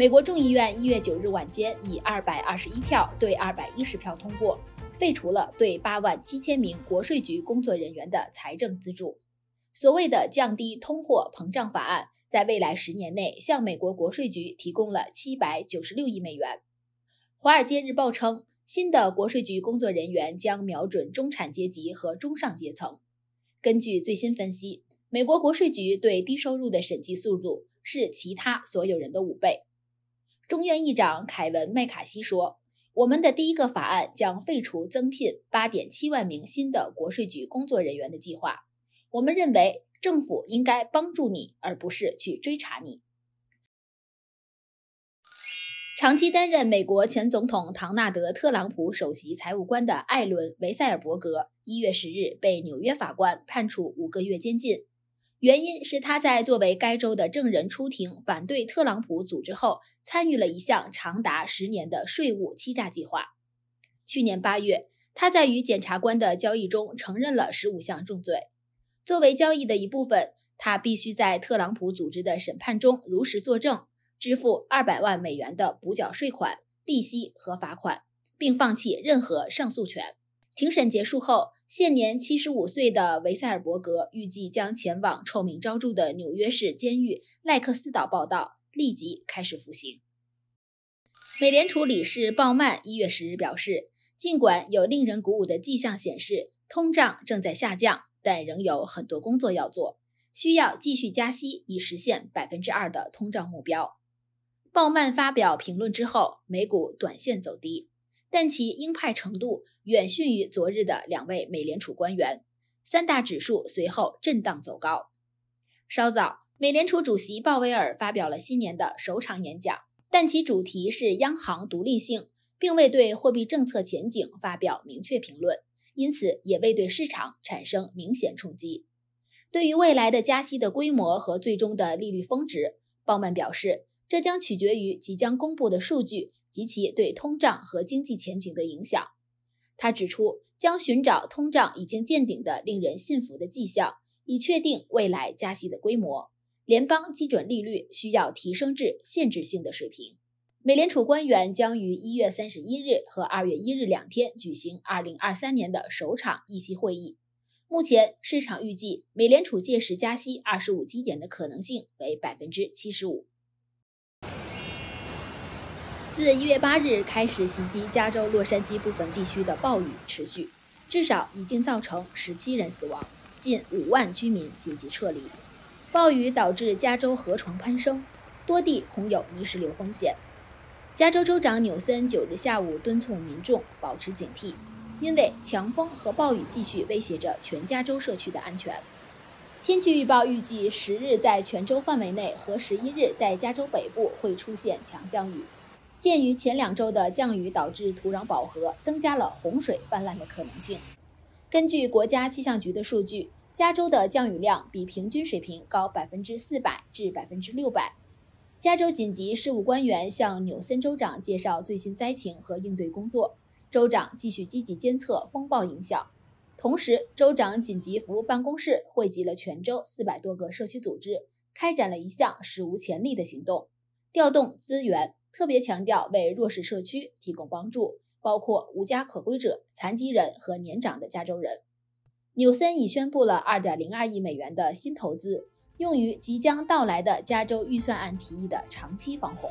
美国众议院一月九日晚间以二百二十一票对二百一十票通过，废除了对八万七千名国税局工作人员的财政资助。所谓的降低通货膨胀法案，在未来十年内向美国国税局提供了七百九十六亿美元。《华尔街日报》称，新的国税局工作人员将瞄准中产阶级和中上阶层。根据最新分析，美国国税局对低收入的审计速度是其他所有人的五倍。众院议长凯文·麦卡锡说：“我们的第一个法案将废除增聘8.7万名新的国税局工作人员的计划。我们认为政府应该帮助你，而不是去追查你。”长期担任美国前总统唐纳德·特朗普首席财务官的艾伦·维塞尔伯格，一月十日被纽约法官判处五个月监禁。原因是他在作为该州的证人出庭反对特朗普组织后，参与了一项长达十年的税务欺诈计划。去年八月，他在与检察官的交易中承认了十五项重罪。作为交易的一部分，他必须在特朗普组织的审判中如实作证，支付二百万美元的补缴税款、利息和罚款，并放弃任何上诉权。庭审结束后，现年七十五岁的维塞尔伯格预计将前往臭名昭著的纽约市监狱赖克斯岛报道，立即开始服刑。美联储理事鲍曼一月十日表示，尽管有令人鼓舞的迹象显示通胀正在下降，但仍有很多工作要做，需要继续加息以实现百分之二的通胀目标。鲍曼发表评论之后，美股短线走低。但其鹰派程度远逊于昨日的两位美联储官员。三大指数随后震荡走高。稍早，美联储主席鲍威尔发表了新年的首场演讲，但其主题是央行独立性，并未对货币政策前景发表明确评论，因此也未对市场产生明显冲击。对于未来的加息的规模和最终的利率峰值，鲍曼表示，这将取决于即将公布的数据。及其对通胀和经济前景的影响。他指出，将寻找通胀已经见顶的令人信服的迹象，以确定未来加息的规模。联邦基准利率需要提升至限制性的水平。美联储官员将于一月三十一日和二月一日两天举行二零二三年的首场议息会议。目前市场预计，美联储届时加息二十五基点的可能性为百分之七十五。自一月八日开始袭击加州洛杉矶部分地区的暴雨持续，至少已经造成十七人死亡，近五万居民紧急撤离。暴雨导致加州河床攀升，多地恐有泥石流风险。加州州长纽森九日下午敦促民众保持警惕，因为强风和暴雨继续威胁着全加州社区的安全。天气预报预计十日在全州范围内和十一日在加州北部会出现强降雨。鉴于前两周的降雨导致土壤饱和，增加了洪水泛滥的可能性。根据国家气象局的数据，加州的降雨量比平均水平高百分之四百至百分之六百。加州紧急事务官员向纽森州长介绍最新灾情和应对工作。州长继续积极监测风暴影响，同时州长紧急服务办公室汇集了全州四百多个社区组织，开展了一项史无前例的行动，调动资源。特别强调为弱势社区提供帮助，包括无家可归者、残疾人和年长的加州人。纽森已宣布了2.02亿美元的新投资，用于即将到来的加州预算案提议的长期防洪。